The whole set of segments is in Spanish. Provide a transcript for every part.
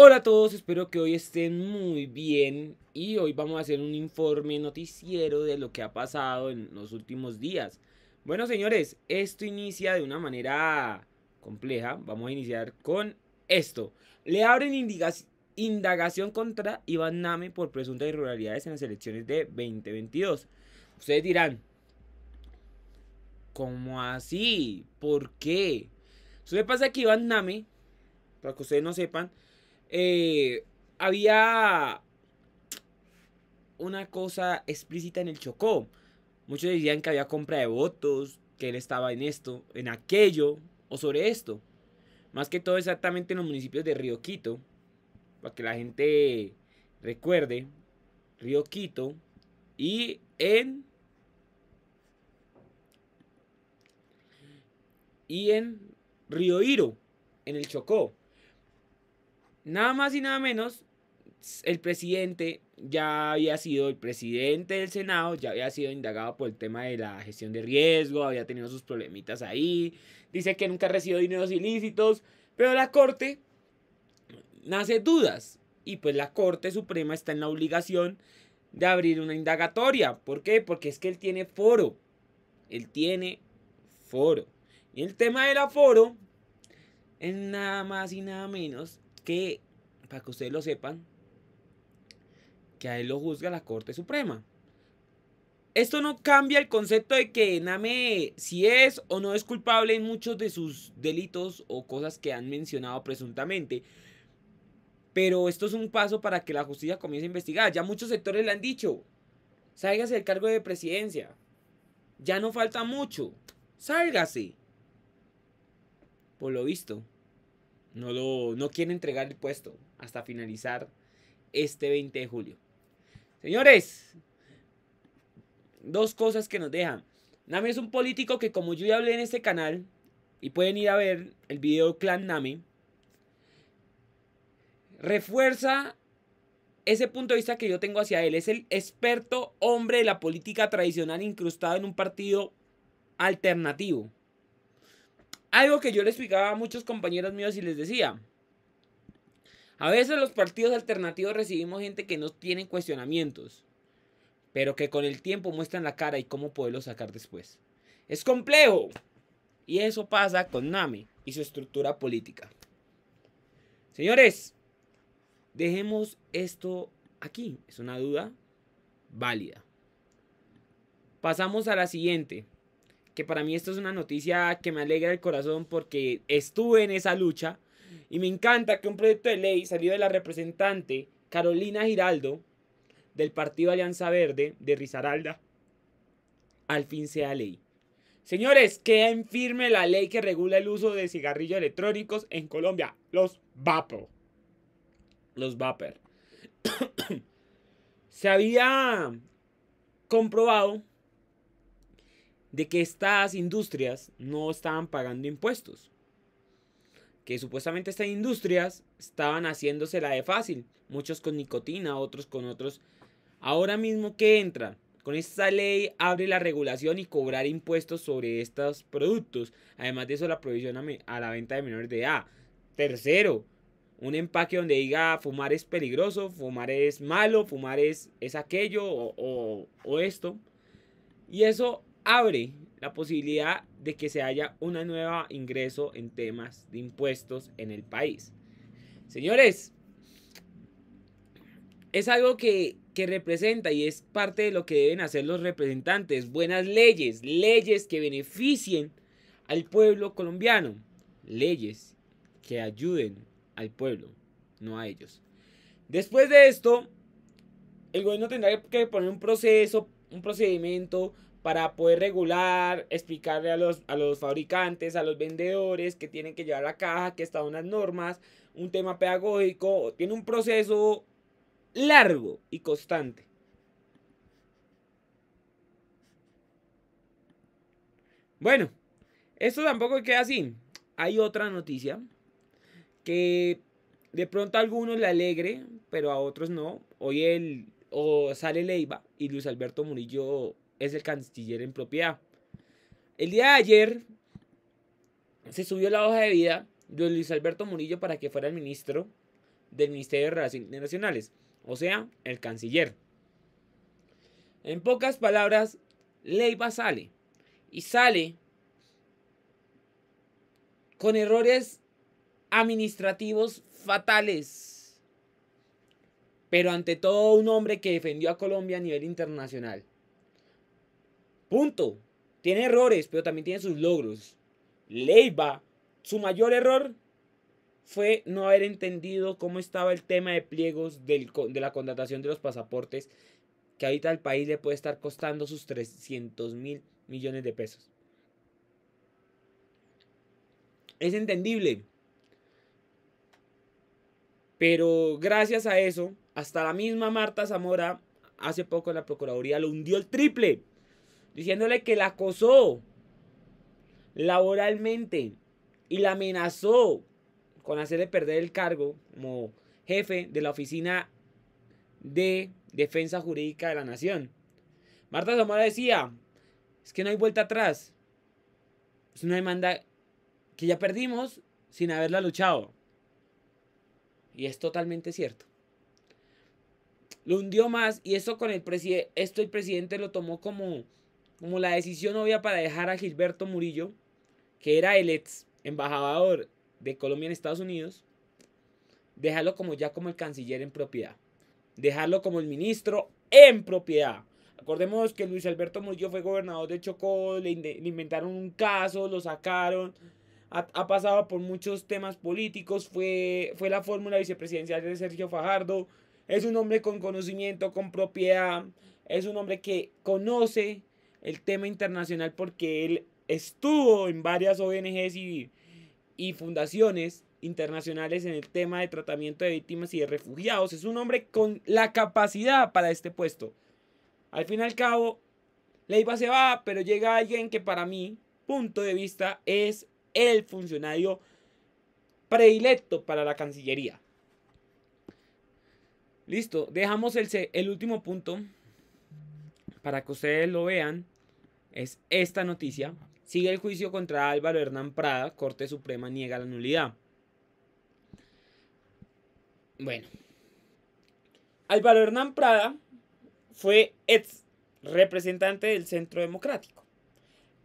Hola a todos, espero que hoy estén muy bien y hoy vamos a hacer un informe noticiero de lo que ha pasado en los últimos días. Bueno señores, esto inicia de una manera compleja, vamos a iniciar con esto. Le abren indagación contra Iván Name por presuntas irregularidades en las elecciones de 2022. Ustedes dirán, ¿cómo así? ¿Por qué? Suele pasa que Iván Name, para que ustedes no sepan, eh, había una cosa explícita en el Chocó. Muchos decían que había compra de votos, que él estaba en esto, en aquello o sobre esto. Más que todo exactamente en los municipios de Río Quito, para que la gente recuerde, Río Quito y en y en Río Iro, en el Chocó. Nada más y nada menos, el presidente ya había sido el presidente del Senado, ya había sido indagado por el tema de la gestión de riesgo, había tenido sus problemitas ahí, dice que nunca recibió dineros ilícitos, pero la Corte nace dudas y pues la Corte Suprema está en la obligación de abrir una indagatoria. ¿Por qué? Porque es que él tiene foro, él tiene foro. Y el tema del aforo es nada más y nada menos que, para que ustedes lo sepan, que a él lo juzga la Corte Suprema. Esto no cambia el concepto de que Name, si es o no es culpable en muchos de sus delitos o cosas que han mencionado presuntamente. Pero esto es un paso para que la justicia comience a investigar. Ya muchos sectores le han dicho, sálgase del cargo de presidencia. Ya no falta mucho. Sálgase. Por lo visto, no, lo, quiere entregar el puesto hasta finalizar este 20 de julio. Señores, dos cosas que nos dejan. Nami es un político que como yo ya hablé en este canal, y pueden ir a ver el video Clan Nami, refuerza ese punto de vista que yo tengo hacia él. Es el experto hombre de la política tradicional incrustado en un partido alternativo. Algo que yo le explicaba a muchos compañeros míos y les decía, a veces los partidos alternativos recibimos gente que no tiene cuestionamientos, pero que con el tiempo muestran la cara y cómo poderlo sacar después. Es complejo. Y eso pasa con NAMI y su estructura política. Señores, dejemos esto aquí. Es una duda válida. Pasamos a la siguiente que para mí esto es una noticia que me alegra el corazón porque estuve en esa lucha y me encanta que un proyecto de ley salido de la representante Carolina Giraldo del partido Alianza Verde de Risaralda al fin sea ley. Señores, queda en firme la ley que regula el uso de cigarrillos electrónicos en Colombia. Los VAPO. Los VAPER. Se había comprobado de que estas industrias no estaban pagando impuestos. Que supuestamente estas industrias estaban haciéndose la de fácil, muchos con nicotina, otros con otros. Ahora mismo que entra? con esta ley abre la regulación y cobrar impuestos sobre estos productos. Además de eso, la prohibición a, la venta de menores de edad. Tercero, un empaque donde diga fumar es peligroso, fumar es malo, fumar es, es aquello o, o esto. Y eso abre la posibilidad de que se haya un nuevo ingreso en temas de impuestos en el país. Señores, es algo que, que, representa y es parte de lo que deben hacer los representantes. Buenas leyes, leyes que beneficien al pueblo colombiano, leyes que ayuden al pueblo, no a ellos. Después de esto, el gobierno tendrá que poner un proceso, un procedimiento para poder regular, explicarle a los, a los fabricantes, a los vendedores que tienen que llevar la caja, que están unas normas, un tema pedagógico, tiene un proceso largo y constante. Bueno, esto tampoco queda así. Hay otra noticia que de pronto a algunos le alegre, pero a otros no. Hoy el, o sale Leiva y Luis Alberto Murillo es el canciller en propiedad. El día de ayer se subió la hoja de vida de Luis Alberto Murillo para que fuera el ministro del Ministerio de Relaciones Internacionales, o sea, el canciller. En pocas palabras, Leiva sale y sale con errores administrativos fatales. Pero ante todo un hombre que defendió a Colombia a nivel internacional. Punto. Tiene errores, pero también tiene sus logros. Leiva, su mayor error fue no haber entendido cómo estaba el tema de pliegos de la contratación de los pasaportes, que ahorita el país le puede estar costando sus 300 mil millones de pesos. Es entendible. Pero gracias a eso, hasta la misma Marta Zamora, hace poco la Procuraduría lo hundió el triple diciéndole que la acosó laboralmente y la amenazó con hacerle perder el cargo como jefe de la oficina de defensa jurídica de la nación. Marta Zamora decía, es que no hay vuelta atrás. Es una demanda que ya perdimos sin haberla luchado. Y es totalmente cierto. Lo hundió más y esto con el presidente, esto el presidente lo tomó como como la decisión obvia para dejar a Gilberto Murillo, que era el ex embajador de Colombia en Estados Unidos, dejarlo como ya como el canciller en propiedad, dejarlo como el ministro en propiedad. Acordemos que Luis Alberto Murillo fue gobernador de Chocó, le, inventaron un caso, lo sacaron, ha, pasado por muchos temas políticos, fue, fue la fórmula vicepresidencial de Sergio Fajardo, es un hombre con conocimiento, con propiedad, es un hombre que conoce el tema internacional porque él estuvo en varias ONGs y, fundaciones internacionales en el tema de tratamiento de víctimas y de refugiados. Es un hombre con la capacidad para este puesto. Al fin y al cabo, Leiva se va, pero llega alguien que para mi punto de vista es el funcionario predilecto para la Cancillería. Listo, dejamos el, el último punto para que ustedes lo vean, es esta noticia. Sigue el juicio contra Álvaro Hernán Prada, Corte Suprema niega la nulidad. Bueno, Álvaro Hernán Prada fue ex representante del Centro Democrático.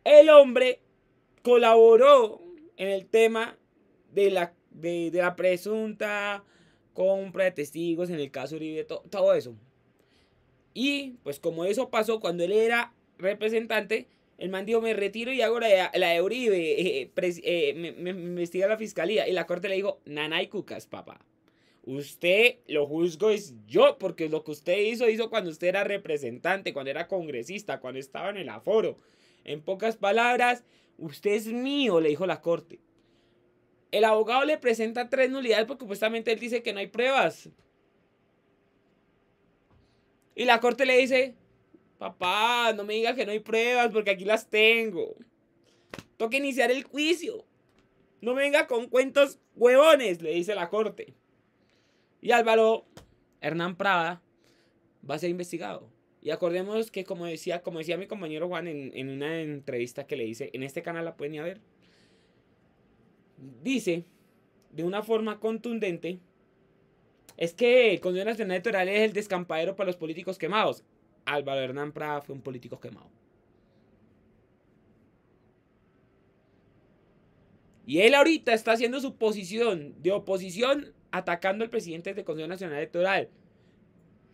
El hombre colaboró en el tema de la, de, la presunta compra de testigos en el caso Uribe, todo eso. Y pues como eso pasó cuando él era representante, el man dijo, me retiro y hago la, de Uribe, eh, eh, me, me, investiga la fiscalía. Y la corte le dijo, nanay cucas, papá. Usted lo juzgo es yo, porque lo que usted hizo, hizo cuando usted era representante, cuando era congresista, cuando estaba en el aforo. En pocas palabras, usted es mío, le dijo la corte. El abogado le presenta tres nulidades porque supuestamente él dice que no hay pruebas. Y la corte le dice, papá, no me digas que no hay pruebas porque aquí las tengo. Toca iniciar el juicio. No venga con cuentos huevones, le dice la corte. Y Álvaro Hernán Prada va a ser investigado. Y acordemos que, como decía, como decía mi compañero Juan en, en una entrevista que le hice, en este canal la pueden ir ver, dice de una forma contundente es que el Consejo Nacional Electoral es el descampadero para los políticos quemados. Álvaro Hernán Prada fue un político quemado. Y él ahorita está haciendo su posición de oposición atacando al presidente del Consejo Nacional Electoral.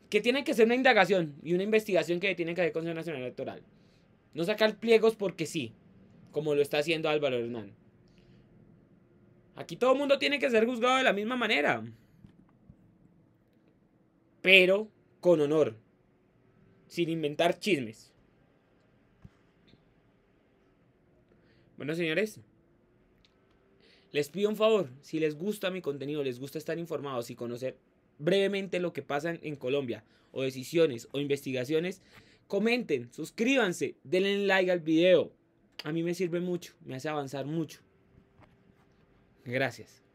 Que tiene que ser una indagación y una investigación que tiene que hacer Consejo Nacional Electoral. No sacar pliegos porque sí, como lo está haciendo Álvaro Hernán. Aquí todo el mundo tiene que ser juzgado de la misma manera pero con honor, sin inventar chismes. Bueno, señores, les pido un favor, si les gusta mi contenido, les gusta estar informados y conocer brevemente lo que pasa en Colombia, o decisiones, o investigaciones, comenten, suscríbanse, denle like al video. A mí me sirve mucho, me hace avanzar mucho. Gracias.